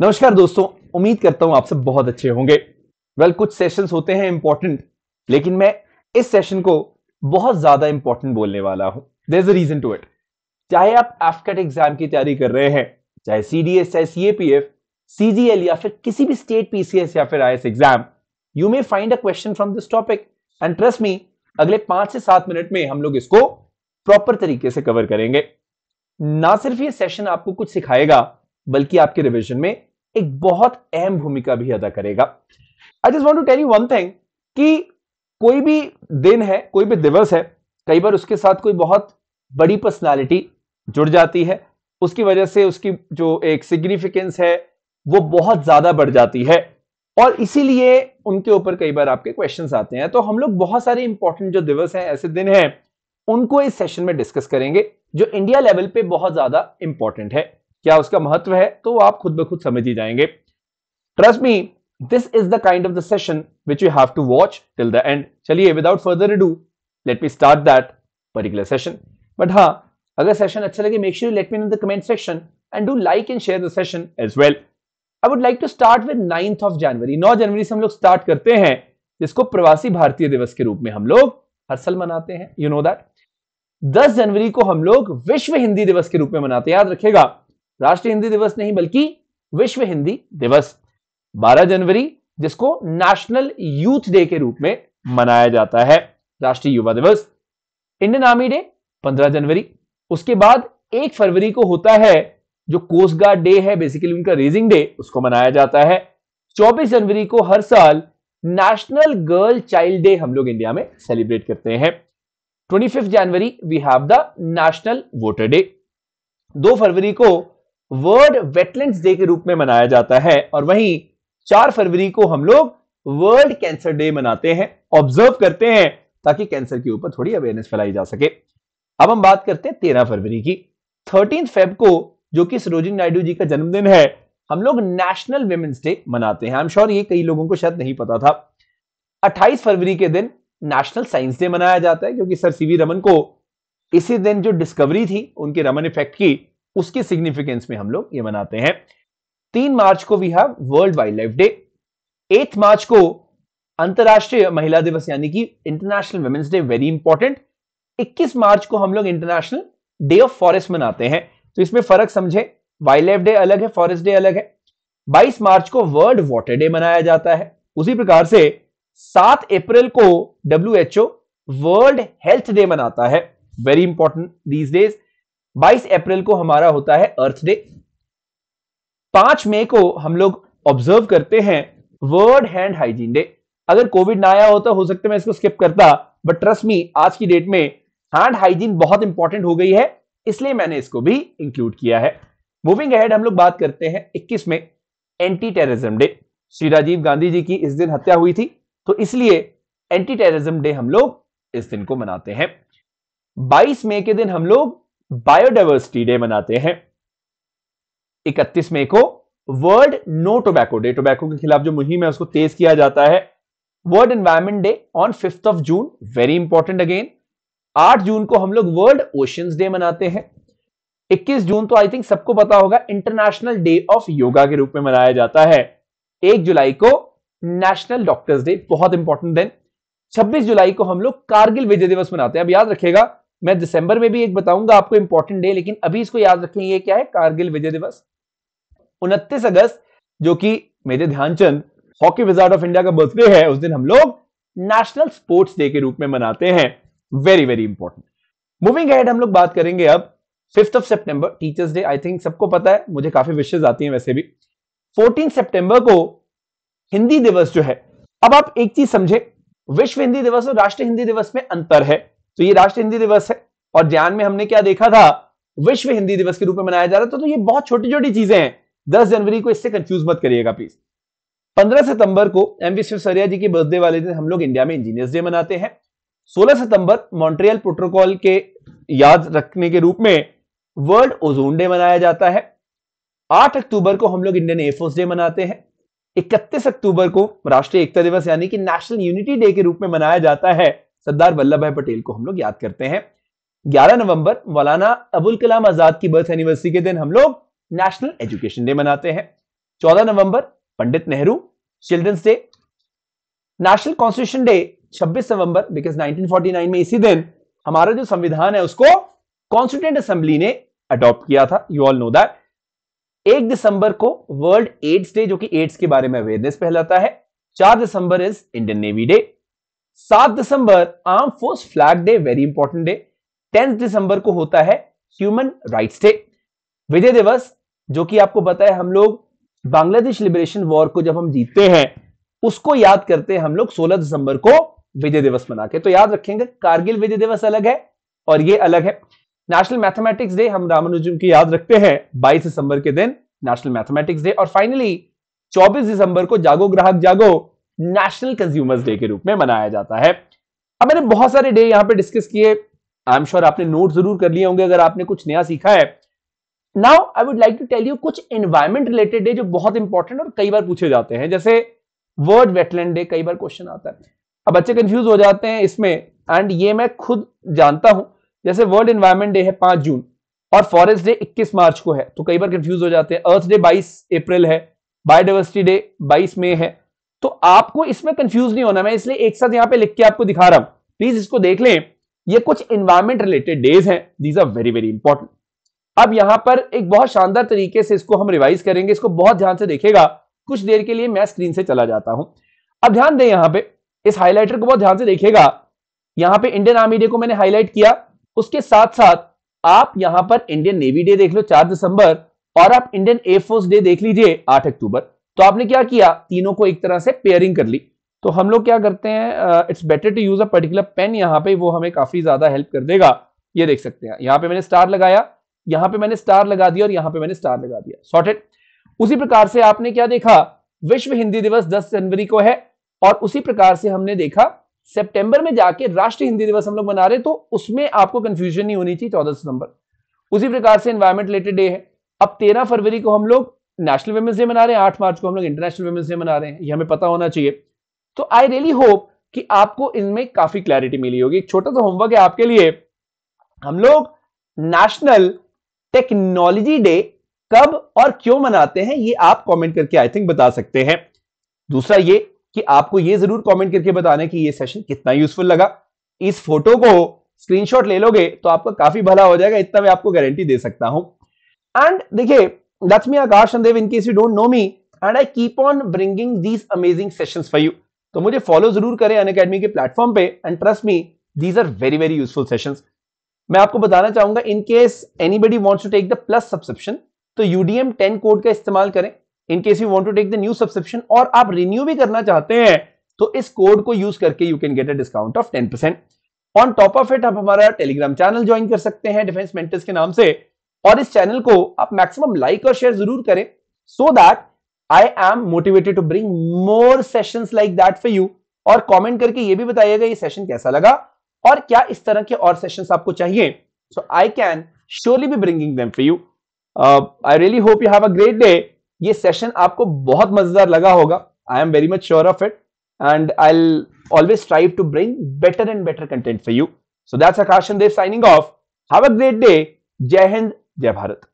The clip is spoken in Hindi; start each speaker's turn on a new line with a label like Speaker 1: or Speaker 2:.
Speaker 1: नमस्कार दोस्तों उम्मीद करता हूं आप सब बहुत अच्छे होंगे वेल well, कुछ सेशंस होते हैं इंपॉर्टेंट लेकिन मैं इस सेशन को बहुत ज्यादा इंपॉर्टेंट बोलने वाला हूं there is a reason to it चाहे आप एफकेट एग्जाम की तैयारी कर रहे हैं चाहे सी डी एस चाहे सी ए पी जी सीजीएल या फिर किसी भी स्टेट पीसीएस या फिर I S exam you may find a question from this topic and trust me अगले पांच से सात मिनट में हम लोग इसको प्रॉपर तरीके से कवर करेंगे ना सिर्फ ये सेशन आपको कुछ सिखाएगा बल्कि आपके रिविजन में एक बहुत अहम भूमिका भी अदा करेगा I just want to tell you one thing कि कोई भी दिन है कोई भी दिवस है कई बार उसके साथ कोई बहुत बड़ी पर्सनालिटी जुड़ जाती है उसकी वजह से उसकी जो एक सिग्निफिकेंस है वो बहुत ज्यादा बढ़ जाती है और इसीलिए उनके ऊपर कई बार आपके क्वेश्चन आते हैं तो हम लोग बहुत सारे इंपॉर्टेंट जो दिवस हैं ऐसे दिन हैं उनको इस सेशन में डिस्कस करेंगे जो इंडिया लेवल पे बहुत ज्यादा इंपॉर्टेंट है क्या उसका महत्व है तो आप खुद ब खुद समझ ही जाएंगे trust me this is the kind of the session which you have to watch till the end चलिए without further do let me start that particular session but हाँ अगर सेशन अच्छा लगे make sure let me in the comment section and do like and share the session as well I would like to start with ninth of January नौ जनवरी से हम लोग स्टार्ट करते हैं जिसको प्रवासी भारतीय दिवस के रूप में हम लोग हर साल मनाते हैं यू नो दैट 10 जनवरी को हम लोग विश्व हिंदी दिवस के रूप में मनाते हैं याद रखेगा राष्ट्रीय हिंदी दिवस नहीं बल्कि विश्व हिंदी दिवस 12 जनवरी जिसको नेशनल यूथ डे के रूप में मनाया जाता है राष्ट्रीय युवा दिवस इंडियन आर्मी डे 15 जनवरी उसके बाद एक फरवरी को होता है जो कोस्ट गार्ड डे है बेसिकली उनका रेजिंग डे उसको मनाया जाता है 24 जनवरी को हर साल नेशनल गर्ल चाइल्ड डे हम लोग इंडिया में सेलिब्रेट करते हैं 25 जनवरी we have the national voter day 2 फरवरी को वर्ल्ड वेटलैंड डे के रूप में मनाया जाता है और वहीं चार फरवरी को हम लोग वर्ल्ड कैंसर डे मनाते हैं ऑब्जर्व करते हैं ताकि कैंसर के ऊपर थोड़ी अवेयरनेस फैलाई जा सके अब हम बात करते हैं तेरह फरवरी की थर्टीन फेब को जो कि सरोजिन नायडू जी का जन्मदिन है हम लोग नेशनल वेमेंस डे मनाते हैं आई एम श्योर ये कई लोगों को शायद नहीं पता था 28 फरवरी के दिन नेशनल साइंस डे मनाया जाता है क्योंकि सर सीवी रमन को इसी दिन जो डिस्कवरी थी उनके रमन इफेक्ट की उसके सिग्निफिकेंस में हम लोग ये मनाते हैं तीन मार्च को we have World Wildlife Day eight March को अंतर्राष्ट्रीय महिला दिवस यानी कि International Women's Day very important 21 मार्च को हम लोग इंटरनेशनल डे ऑफ फॉरेस्ट मनाते हैं तो इसमें फर्क समझे वाइल्ड लाइफ डे अलग है फॉरेस्ट डे अलग है 22 मार्च को वर्ल्ड वाटर डे मनाया जाता है उसी प्रकार से 7 अप्रैल को डब्ल्यू वर्ल्ड हेल्थ डे मनाता है वेरी इंपॉर्टेंट दीज डेज 22 अप्रैल को हमारा होता है अर्थ डे 5 मई को हम लोग ऑब्जर्व करते हैं वर्ल्ड हैंड हाइजीन डे अगर कोविड ना आया होता तो हो सकता मैं इसको स्किप करता बट ट्रस्ट मी आज की डेट में हैंड हाइजीन बहुत इंपॉर्टेंट हो गई है इसलिए मैंने इसको भी इंक्लूड किया है मूविंग अहेड हम लोग बात करते हैं 21 में anti terrorism day Shri Rajiv Gandhi ji की इस दिन हत्या हुई थी तो इसलिए एंटी टेररिज्म डे हम लोग इस दिन को मनाते हैं 22 मई के दिन हम लोग बायोडाइवर्सिटी डे मनाते हैं इकतीस मई को world no tobacco day tobacco के खिलाफ जो मुहिम है उसको तेज किया जाता है world environment day on fifth of June very important again 8 जून को हम लोग वर्ल्ड ओशियंस डे मनाते हैं 21 जून तो आई थिंक सबको पता होगा इंटरनेशनल डे ऑफ योगा के रूप में मनाया जाता है 1 जुलाई को नेशनल डॉक्टर्स डे बहुत इंपॉर्टेंट दिन 26 जुलाई को हम लोग कारगिल विजय दिवस मनाते हैं अब याद रखिएगा मैं दिसंबर में भी एक बताऊंगा आपको इंपॉर्टेंट डे लेकिन अभी इसको याद रखें ये क्या है कारगिल विजय दिवस उनतीस अगस्त जो कि major Dhyanchand hockey wizard of India का बर्थडे है उस दिन हम लोग नेशनल स्पोर्ट्स डे के रूप में मनाते हैं very very important moving head हम लोग बात करेंगे अब fifth of September teachers day I think सबको पता है मुझे काफी विशेष आती है वैसे भी फोर्टीन सेप्टेंबर को हिंदी दिवस जो है अब आप एक चीज समझे विश्व हिंदी दिवस और राष्ट्रीय हिंदी दिवस में अंतर है तो ये राष्ट्रीय हिंदी दिवस है और ज्ञान में हमने क्या देखा था विश्व हिंदी दिवस के रूप में मनाया जा रहा था तो ये बहुत छोटी छोटी चीजें हैं दस जनवरी को इससे कंफ्यूज मत करिएगा प्लीज पंद्रह सितंबर को एम वी जी के बर्थडे वाले दिन हम लोग इंडिया में इंजीनियर्स डे मनाते हैं सोलह सितंबर मॉन्ट्रियल प्रोटोकॉल के याद रखने के रूप में वर्ल्ड ओजोन डे मनाया जाता है आठ अक्टूबर को हम लोग इंडियन एयरफोर्स डे मनाते हैं इकतीस अक्टूबर को राष्ट्रीय एकता दिवस यानी कि नेशनल यूनिटी डे के रूप में मनाया जाता है सरदार वल्लभ भाई पटेल को हम लोग याद करते हैं 11 नवंबर मौलाना अबुल कलाम आजाद की बर्थ एनिवर्सरी के दिन हम लोग नेशनल एजुकेशन डे मनाते हैं 14 नवंबर Pandit Nehru children's day national constitution day 26 नवंबर बिकॉज 1949 में इसी दिन हमारा जो संविधान है उसको कॉन्स्टिट्यूंट असेंबली ने अडॉप्ट किया था यू ऑल नो दैट एक दिसंबर को वर्ल्ड एड्स डे जो कि एड्स के बारे में अवेयरनेस फैलाता है चार दिसंबर इज इंडियन नेवी डे सात दिसंबर arm force flag day very important day tenth दिसंबर को होता है ह्यूमन राइट्स डे विजय दिवस जो कि आपको बताए हम लोग बांग्लादेश लिबरेशन वॉर को जब हम जीतते हैं उसको याद करते हैं हम लोग 16 दिसंबर को विजय दिवस मना के तो याद रखेंगे कारगिल विजय दिवस अलग है और ये अलग है नेशनल मैथमेटिक्स डे हम रामानुजम की याद रखते हैं 22 दिसंबर के दिन नेशनल मैथमेटिक्स डे और फाइनली 24 दिसंबर को जागो ग्राहक जागो नेशनल कंज्यूमर्स डे के रूप में मनाया जाता है अब मैंने बहुत सारे डे यहां पर डिस्कस किए आई एम श्योर आपने नोट जरूर कर लिए होंगे अगर आपने कुछ नया सीखा है now I would like to tell you कुछ एनवायरमेंट रिलेटेड डे जो बहुत इंपॉर्टेंट और कई बार पूछे जाते हैं जैसे वर्ड वेटलैंड डे कई बार क्वेश्चन आता है अब बच्चे कंफ्यूज हो जाते हैं इसमें एंड ये मैं खुद जानता हूं जैसे वर्ल्ड एनवायरमेंट डे है पांच जून और फॉरेस्ट डे 21 मार्च को है तो कई बार कंफ्यूज हो जाते हैं अर्थ डे 22 अप्रैल है बायोडाइवर्सिटी डे 22 मई है तो आपको इसमें कंफ्यूज नहीं होना मैं इसलिए एक साथ यहां पे लिख के आपको दिखा रहा हूं प्लीज इसको देख लें ये कुछ इन्वायरमेंट रिलेटेड डेज हैं these are very very important अब यहां पर एक बहुत शानदार तरीके से इसको हम रिवाइज करेंगे इसको बहुत ध्यान से देखेगा कुछ देर के लिए मैं स्क्रीन से चला जाता हूं अब ध्यान दें यहां पर इस हाईलाइटर को बहुत ध्यान से देखेगा यहां पर इंडियन आर्मी डे को मैंने हाईलाइट किया उसके साथ साथ आप यहां पर इंडियन नेवी डे देख लो चार दिसंबर और आप इंडियन एयरफोर्स डे देख लीजिए आठ अक्टूबर तो आपने क्या किया तीनों को एक तरह से पेयरिंग कर ली तो हम लोग क्या करते हैं it's better to use a particular pen यहाँ पे वो हमें काफी ज्यादा हेल्प कर देगा ये देख सकते हैं यहाँ पे मैंने स्टार लगाया यहाँ पे मैंने स्टार लगा दिया और यहाँ पे मैंने स्टार लगा दिया सॉर्टेड उसी प्रकार से आपने क्या देखा विश्व हिंदी दिवस 10 जनवरी को है और उसी प्रकार से हमने देखा सितंबर में जाके राष्ट्रीय हिंदी दिवस हम लोग मना रहे तो उसमें आपको कंफ्यूजन नहीं होनी चाहिए चौदह सितंबर उसी प्रकार से एनवायरमेंट रिलेटेड डे है अब तेरह फरवरी को हम लोग नेशनल वेमेंस डे मना रहे हैं आठ मार्च को हम लोग इंटरनेशनल वेमेंस डे मना रहे हैं ये हमें पता होना चाहिए तो आई रियली होप कि आपको इनमें काफी क्लैरिटी मिली होगी एक छोटा सा होमवर्क है आपके लिए हम लोग नेशनल टेक्नोलॉजी डे कब और क्यों मनाते हैं ये आप कमेंट करके आई थिंक बता सकते हैं दूसरा ये कि आपको ये जरूर कमेंट करके बताने कि ये सेशन कितना यूजफुल लगा इस फोटो को स्क्रीनशॉट ले लोगे तो आपका काफी भला हो जाएगा इतना मैं आपको गारंटी दे सकता हूं एंड देखिए that's me Akash Sandev in case you don't know me and I keep on bringing these amazing sessions for you. तो मुझे फॉलो जरूर करें अन अकेडमी के प्लेटफॉर्म पे and trust me these are very very useful sessions मैं आपको बताना चाहूंगा in case anybody wants to take the plus subscription तो यूडीएम टेन कोड का इस्तेमाल करें in case you want to take the new subscription और आप रिन्यू भी करना चाहते हैं तो इस कोड को यूज करके you can get a discount of ten percent on top of it आप हमारा टेलीग्राम चैनल ज्वाइन कर सकते हैं डिफेंस मेंटर्स के नाम से और इस चैनल को आप मैक्सिमम लाइक और शेयर जरूर करें so that I am motivated to bring more session like that for you और कमेंट करके ये भी बताइएगा ये सेशन कैसा लगा और क्या इस तरह के और सेशन आपको चाहिए so I can surely be bringing them for you I really hope you have a great day ये सेशन आपको बहुत मजेदार लगा होगा I am very much sure of it and I'll always strive to bring better and better content for you so that's Akash and Dev signing off. Have a great day. Jai Hind जय भारत